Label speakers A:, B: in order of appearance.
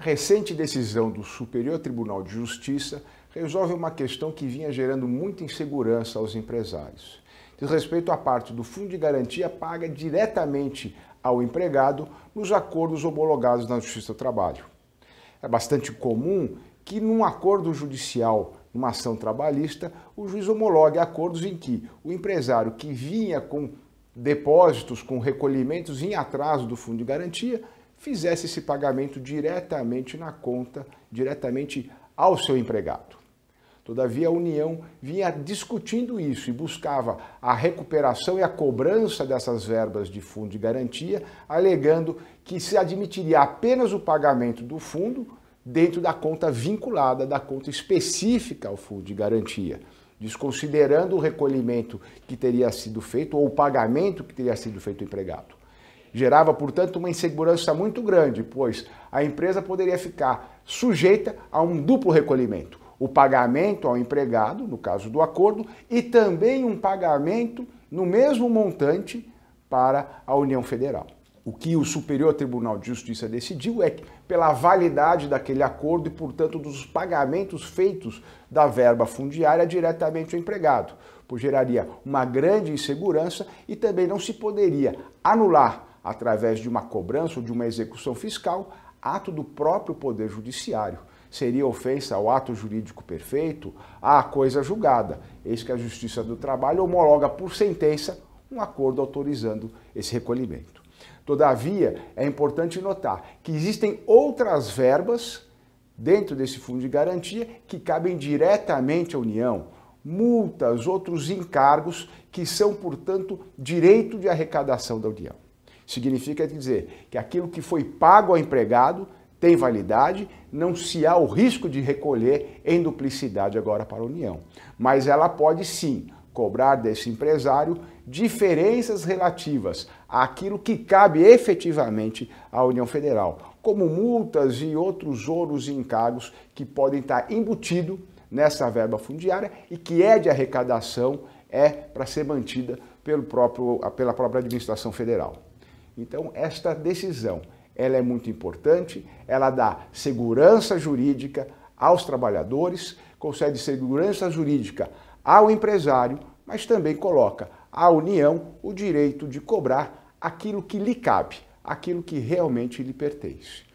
A: A recente decisão do Superior Tribunal de Justiça resolve uma questão que vinha gerando muita insegurança aos empresários. Diz respeito à parte do fundo de garantia paga diretamente ao empregado nos acordos homologados na Justiça do Trabalho. É bastante comum que, num acordo judicial, numa ação trabalhista, o juiz homologue acordos em que o empresário que vinha com depósitos, com recolhimentos em atraso do fundo de garantia, fizesse esse pagamento diretamente na conta, diretamente ao seu empregado. Todavia, a União vinha discutindo isso e buscava a recuperação e a cobrança dessas verbas de fundo de garantia, alegando que se admitiria apenas o pagamento do fundo dentro da conta vinculada, da conta específica ao fundo de garantia, desconsiderando o recolhimento que teria sido feito ou o pagamento que teria sido feito ao empregado. Gerava, portanto, uma insegurança muito grande, pois a empresa poderia ficar sujeita a um duplo recolhimento: o pagamento ao empregado, no caso do acordo, e também um pagamento no mesmo montante para a União Federal. O que o Superior Tribunal de Justiça decidiu é que, pela validade daquele acordo e, portanto, dos pagamentos feitos da verba fundiária diretamente ao empregado, pois geraria uma grande insegurança e também não se poderia anular através de uma cobrança ou de uma execução fiscal, ato do próprio Poder Judiciário. Seria ofensa ao ato jurídico perfeito, à coisa julgada, eis que a Justiça do Trabalho homologa por sentença um acordo autorizando esse recolhimento. Todavia, é importante notar que existem outras verbas dentro desse fundo de garantia que cabem diretamente à União, multas, outros encargos que são, portanto, direito de arrecadação da União. Significa dizer que aquilo que foi pago ao empregado tem validade, não se há o risco de recolher em duplicidade agora para a União. Mas ela pode sim cobrar desse empresário diferenças relativas àquilo que cabe efetivamente à União Federal, como multas e outros ouros e encargos que podem estar embutidos nessa verba fundiária e que é de arrecadação, é para ser mantida pelo próprio, pela própria administração federal. Então, esta decisão, ela é muito importante, ela dá segurança jurídica aos trabalhadores, concede segurança jurídica ao empresário, mas também coloca à União o direito de cobrar aquilo que lhe cabe, aquilo que realmente lhe pertence.